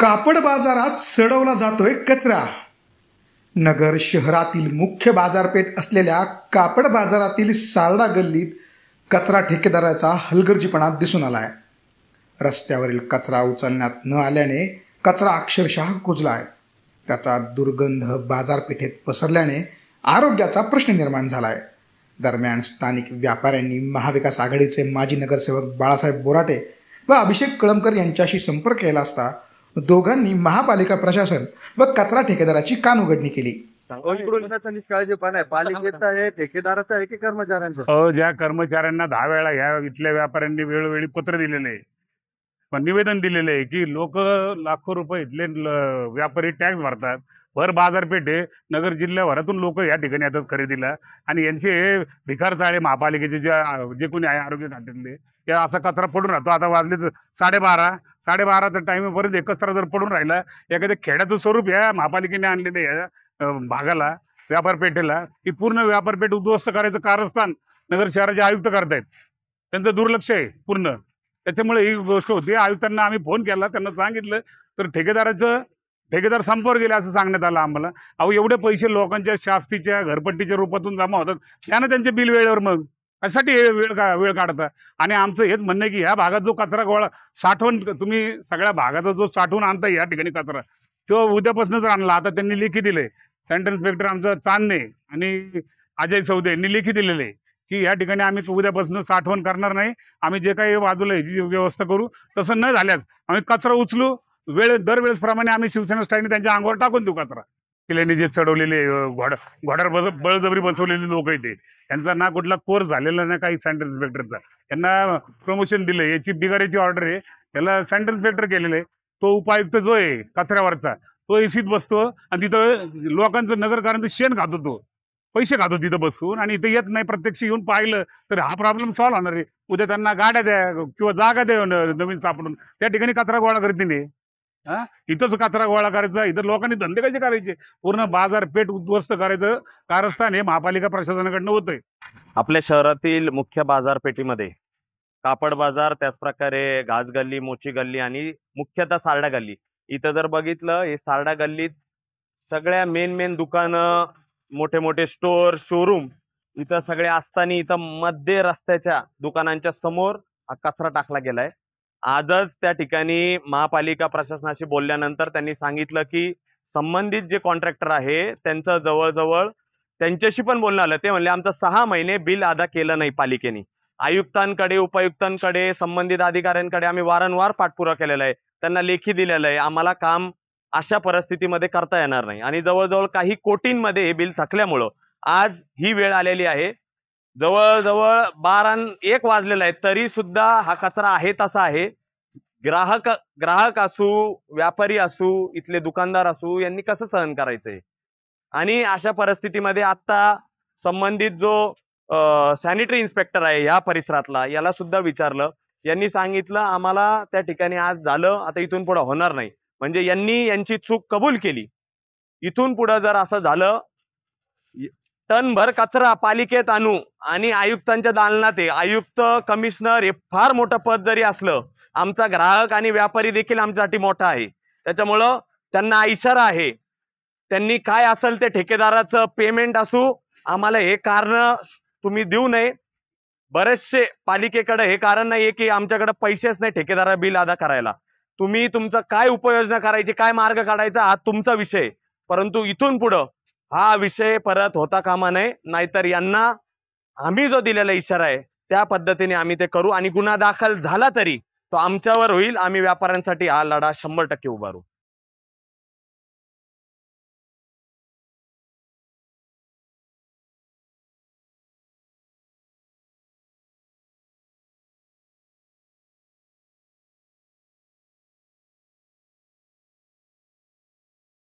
कापड बाजारात सडवला जातोय कचरा नगर शहरातील मुख्य बाजारपेठ असलेल्या कापड बाजारातील सारडा गल्लीत कचरा ठेकेदाराचा हलगर्जीपणा दिसून आलाय रस्त्यावरील कचरा उचलण्यात न आल्याने कचरा अक्षरशः कुजला आहे त्याचा दुर्गंध बाजारपेठेत पसरल्याने आरोग्याचा प्रश्न निर्माण झाला आहे दरम्यान स्थानिक व्यापाऱ्यांनी महाविकास आघाडीचे माजी नगरसेवक बाळासाहेब बोराटे व अभिषेक कळमकर यांच्याशी संपर्क केला असता दोघांनी महापालिका प्रशासन व कचरा ठेकेदाराची कान उघडणी केली हो आहे कर्मचाऱ्यांचा हो, ज्या कर्मचाऱ्यांना दहा वेळा या इथल्या व्यापाऱ्यांनी वेळोवेळी पत्र दिलेले पण निवेदन दिलेले आहे की लोक लाखो रुपये इथले व्यापारी टॅक्स भरतात भर बाजारपेठे नगर जिल्ह्याभरातून लोक या ठिकाणी येतात खरेदीला आणि यांचे भिकार चाळे महापालिकेचे जे जे कोणी आहे आरोग्य खात्यातले या असा कचरा पडून राहतो आता वाजले तर साडेबारा साडेबाराचा टाईमपर्यंत एक कचरा जर पडून राहिला एखाद्या खेड्याचं स्वरूप या महापालिकेने आणलेलं या भागाला व्यापारपेठेला की पूर्ण व्यापारपेठ उद्ध्वस्त करायचं कारस्थान नगर शहराचे आयुक्त करतायत त्यांचं दुर्लक्ष आहे पूर्ण त्याच्यामुळे ही गोष्ट होती आयुक्तांना आम्ही फोन केला त्यांना सांगितलं तर ठेकेदाराचं ठेकेदार संपवर गेले असं सांगण्यात आलं आम्हाला अहो एवढे पैसे लोकांच्या शास्तीच्या घरपट्टीच्या रूपातून जमा होतात त्यानं त्यांचे बिल वेळेवर मग हे वेळ का वेळ काढतं आणि आमचं हेच म्हणणं आहे की ह्या भागात जो कचरा गोळा साठवून तुम्ही सगळ्या भागाचा जो साठवून आणता या ठिकाणी कचरा तो उद्यापासूनच आणला आता त्यांनी लेखी दिले सेंटर इन्स्पेक्टर आमचं चांदणे आणि अजय सौदे यांनी लेखी दिलेले की या ठिकाणी आम्ही उद्यापासून साठवण करणार नाही आम्ही जे काही बाजूला जी व्यवस्था करू तसं न झाल्यास आम्ही कचरा उचलू वेळ दरवेळेसप्रमाणे आम्ही शिवसेना स्टाईलने त्यांच्या अंगावर टाकून देऊ कचरा किल्ल्याने जे चढवलेले घोडा घोडार बळजबरी बसवलेले लोक आहेत ते त्यांचा ना कुठला कोर्स झालेला नाही काही सेंटर इन्स्पेक्टरचा यांना प्रमोशन दिलं याची बिगाऱ्याची ऑर्डर आहे त्याला सेंटर इन्स्पेक्टर केलेलं तो उपायुक्त जो आहे कचऱ्यावरचा तो एसीत बसतो आणि तिथं लोकांचं नगरकारांचं शेण खातो होतो पैसे खातो तिथं बसून आणि इथं येत नाही प्रत्यक्ष येऊन पाहिलं तर हा प्रॉब्लेम सॉल्व्ह होणार आहे उद्या त्यांना गाड्या द्या किंवा जागा द्या नवीन सापडून त्या ठिकाणी कचरा गोळा करते हा इथंच कचरा गोळा करायचा इथं लोकांनी धंदे कसे करायचे पूर्ण बाजारपेठ उद्ध्वस्त करायचं कारस्थान हे महापालिका प्रशासनाकडनं होतंय आपल्या शहरातील मुख्य बाजारपेठेमध्ये कापड बाजार त्याचप्रकारे घास गल्ली मोची गल्ली आणि मुख्यतः सारडा गल्ली इथं जर बघितलं हे सारडा गल्लीत सगळ्या मेन मेन दुकानं मोठे मोठे स्टोअर शोरूम इथं सगळे असताना इथं मध्य रस्त्याच्या दुकानांच्या समोर हा कचरा टाकला गेलाय आजच त्या ठिकाणी महापालिका प्रशासनाशी बोलल्यानंतर त्यांनी सांगितलं की संबंधित जे कॉन्ट्रॅक्टर आहे त्यांचं जवळजवळ त्यांच्याशी पण बोलणं आलं ते म्हणले आमचं सहा महिने बिल अदा केलं नाही पालिकेने आयुक्तांकडे उपायुक्तांकडे संबंधित अधिकाऱ्यांकडे आम्ही वारंवार पाठपुरा केलेला आहे त्यांना लेखी दिलेलं आहे आम्हाला काम अशा परिस्थितीमध्ये करता येणार नाही आणि जवळजवळ काही कोटींमध्ये हे बिल थकल्यामुळं आज ही वेळ आलेली आहे जवळजवळ बारा एक वाजलेला आहे तरी सुद्धा हा कचरा आहे तसा आहे ग्राहक ग्राहक असू व्यापारी असू इथले दुकानदार असू यांनी कसं सहन करायचंय आणि अशा परिस्थितीमध्ये आत्ता संबंधित जो सॅनिटरी इन्स्पेक्टर आहे या परिसरातला याला सुद्धा विचारलं यांनी सांगितलं आम्हाला त्या ठिकाणी आज झालं आता इथून पुढे होणार नाही म्हणजे यांनी यांची चूक कबूल केली इथून पुढे जर असं झालं टनभर कचरा पालिकेत आणू आणि आयुक्तांच्या दालनात आहे आयुक्त कमिशनर हे फार मोठं पद जरी असलं आमचा ग्राहक आणि व्यापारी देखील आमच्यासाठी मोठा आहे त्याच्यामुळं त्यांना इशारा आहे त्यांनी काय असेल ते ठेकेदाराचं पेमेंट असू आम्हाला हे कारण तुम्ही देऊ नये बरेचसे पालिकेकडे हे कारण नाही आहे की आमच्याकडे पैसेच नाही ठेकेदारा बिल अदा करायला तुम्ही तुमचं काय उपयोजना करायची काय मार्ग काढायचा हा तुमचा विषय परंतु इथून पुढं हा विषय परत होता कामा नये नाहीतर यांना आम्ही जो दिलेला इशारा आहे त्या पद्धतीने आम्ही ते करू आणि गुन्हा दाखल झाला तरी तो आमच्यावर होईल आम्ही व्यापाऱ्यांसाठी हा लढा शंभर टक्के उभारू